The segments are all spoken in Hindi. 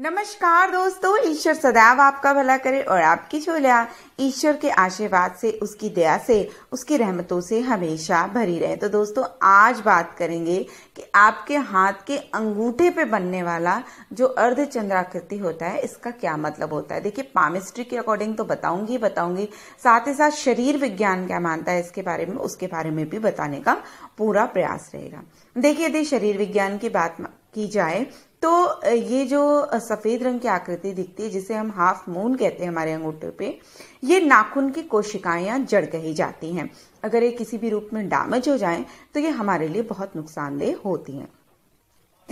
नमस्कार दोस्तों ईश्वर सदैव आपका भला करे और आपकी छोलिया ईश्वर के आशीर्वाद से उसकी दया से उसकी रहमतों से हमेशा भरी रहे तो दोस्तों आज बात करेंगे कि आपके हाथ के अंगूठे पे बनने वाला जो अर्ध चंद्राकृति होता है इसका क्या मतलब होता है देखिए पामिस्ट्री के अकॉर्डिंग तो बताऊंगी बताऊंगी साथ ही साथ शरीर विज्ञान क्या मानता है इसके बारे में उसके बारे में भी बताने का पूरा प्रयास रहेगा देखिए यदि शरीर विज्ञान की बात की जाए तो ये जो सफेद रंग की आकृति दिखती है जिसे हम हाफ मून कहते हैं हमारे अंगूठे पे ये नाखून की कोशिकाएं जड़ कही जाती हैं अगर ये किसी भी रूप में डैमेज हो जाए तो ये हमारे लिए बहुत नुकसानदेह होती हैं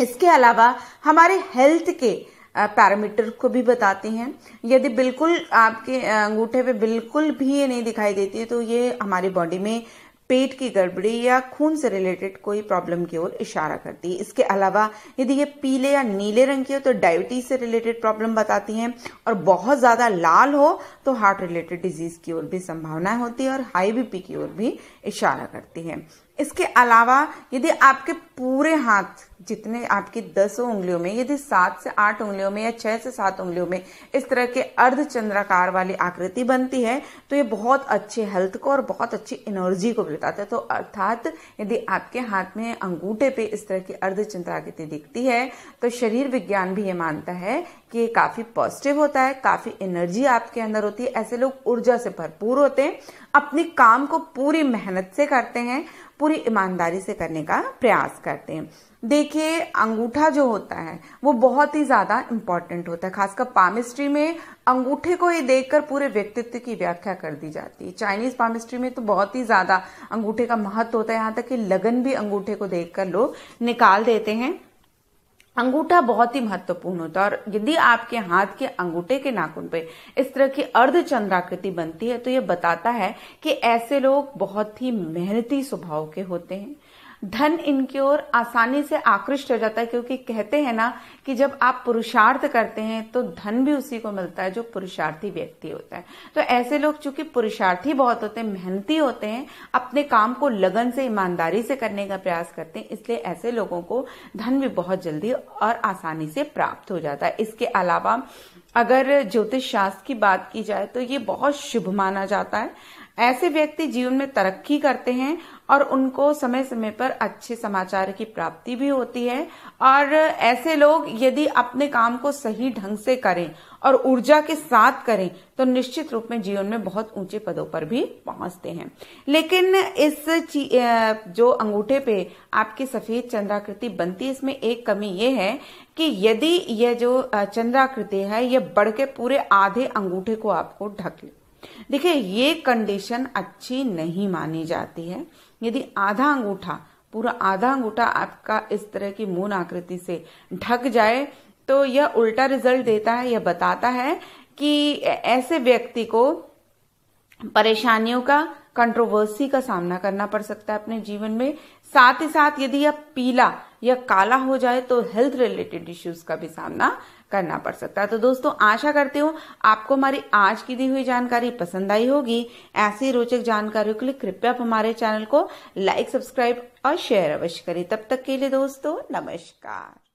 इसके अलावा हमारे हेल्थ के पैरामीटर को भी बताते हैं यदि बिल्कुल आपके अंगूठे पे बिल्कुल भी ये नहीं दिखाई देती है तो ये हमारे बॉडी में पेट की गड़बड़ी या खून से रिलेटेड कोई प्रॉब्लम की ओर इशारा करती है इसके अलावा यदि ये पीले या नीले रंग की हो तो डायबिटीज से रिलेटेड प्रॉब्लम बताती हैं और बहुत ज़्यादा लाल हो तो हार्ट रिलेटेड डिजीज की ओर भी संभावना होती है और हाई बीपी की ओर भी इशारा करती है इसके अलावा यदि आपके पूरे हाथ जितने आपकी दसों उंगलियों में यदि सात से आठ उंगलियों में या छह से सात उंगलियों में इस तरह के अर्ध चंद्राकार वाली आकृति बनती है तो ये बहुत अच्छे हेल्थ को और बहुत अच्छी एनर्जी को बताते हैं तो अर्थात यदि आपके हाथ में अंगूठे पे इस तरह की अर्ध चंद्राकृति दिखती है तो शरीर विज्ञान भी ये मानता है कि ये काफी पॉजिटिव होता है काफी एनर्जी आपके अंदर होती है ऐसे लोग ऊर्जा से भरपूर होते हैं अपने काम को पूरी मेहनत से करते हैं पूरी ईमानदारी से करने का प्रयास करते हैं देखिए अंगूठा जो होता है वो बहुत ही ज़्यादा इंपॉर्टेंट होता है खासकर पामिस्ट्री में अंगूठे को ही देखकर पूरे व्यक्तित्व की व्याख्या कर दी जाती है चाइनीज पामिस्ट्री में तो बहुत ही ज़्यादा अंगूठे का महत्व होता है यहाँ तक कि लगन भी अंगूठे को देखकर लोग निकाल देते हैं अंगूठा बहुत ही महत्वपूर्ण होता है और यदि आपके हाथ के अंगूठे के नाखून पे इस तरह की अर्ध चंद्राकृति बनती है तो ये बताता है कि ऐसे लोग बहुत ही मेहनती स्वभाव के होते हैं धन इनकी ओर आसानी से आकृष्ट हो जाता है क्योंकि कहते हैं ना कि जब आप पुरुषार्थ करते हैं तो धन भी उसी को मिलता है जो पुरुषार्थी व्यक्ति होता है तो ऐसे लोग चूंकि पुरुषार्थी बहुत होते हैं मेहनती होते हैं अपने काम को लगन से ईमानदारी से करने का प्रयास करते हैं इसलिए ऐसे लोगों को धन भी बहुत जल्दी और आसानी से प्राप्त हो जाता है इसके अलावा अगर ज्योतिष शास्त्र की बात की जाए तो ये बहुत शुभ माना जाता है ऐसे व्यक्ति जीवन में तरक्की करते हैं और उनको समय समय पर अच्छे समाचार की प्राप्ति भी होती है और ऐसे लोग यदि अपने काम को सही ढंग से करें और ऊर्जा के साथ करें तो निश्चित रूप में जीवन में बहुत ऊंचे पदों पर भी पहुंचते हैं लेकिन इस जो अंगूठे पे आपकी सफेद चंद्राकृति बनती है इसमें एक कमी ये है कि यदि यह जो चंद्राकृति है यह बढ़ के पूरे आधे अंगूठे को आपको ढक ले देखिए ये कंडीशन अच्छी नहीं मानी जाती है यदि आधा अंगूठा पूरा आधा अंगूठा आपका इस तरह की मून आकृति से ढक जाए तो यह उल्टा रिजल्ट देता है यह बताता है कि ऐसे व्यक्ति को परेशानियों का कंट्रोवर्सी का सामना करना पड़ सकता है अपने जीवन में साथ ही साथ यदि यह पीला या काला हो जाए तो हेल्थ रिलेटेड इश्यूज का भी सामना करना पड़ सकता है तो दोस्तों आशा करती हूँ आपको हमारी आज की दी हुई जानकारी पसंद आई होगी ऐसी रोचक जानकारियों के लिए कृपया आप हमारे चैनल को लाइक सब्सक्राइब और शेयर अवश्य करें तब तक के लिए दोस्तों नमस्कार